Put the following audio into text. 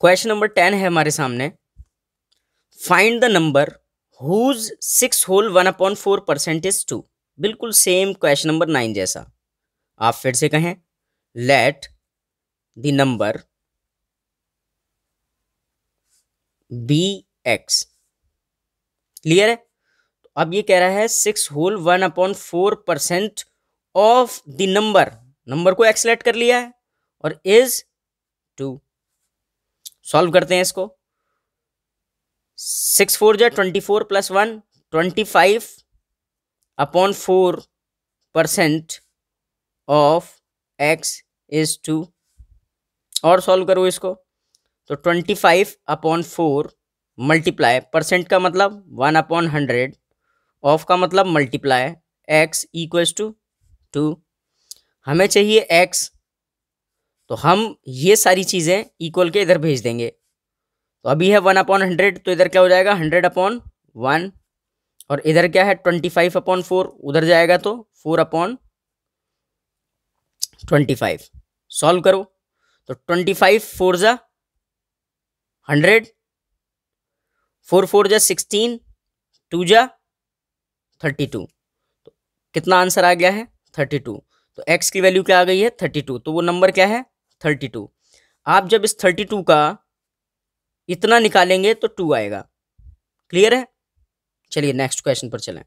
question number ten है हमारे सामने find the number whose six whole one upon four percent is two बिल्कुल same question number nine जैसा आप फिर से कहें let the number be x clear है तो अब ये कह रहा है six whole one upon four percent of the number number को एक्सलेट कर लिया है और इज टू सॉल्व करते हैं इसको सिक्स फोर जो twenty four plus one twenty five upon four percent of x is two और सॉल्व करो इसको तो twenty five upon four multiply percent का मतलब वन अपॉन हंड्रेड ऑफ का मतलब multiply x equals two two हमें चाहिए एक्स तो हम ये सारी चीज़ें इक्वल के इधर भेज देंगे तो अभी है वन अपॉन हंड्रेड तो इधर क्या हो जाएगा हंड्रेड अपॉन वन और इधर क्या है ट्वेंटी फाइव अपॉन फोर उधर जाएगा तो four upon twenty five solve करो तो ट्वेंटी फाइव फोर ज़ा हंड्रेड फोर फोर ज़ा सिक्सटीन टू ज़ा थर्टी टू तो कितना आंसर आ गया है थर्टी टू तो एक्स की वैल्यू क्या आ गई है थर्टी टू तो वो नंबर क्या है थर्टी टू आप जब इस थर्टी टू का इतना निकालेंगे तो टू आएगा क्लियर है चलिए नेक्स्ट क्वेश्चन पर चलें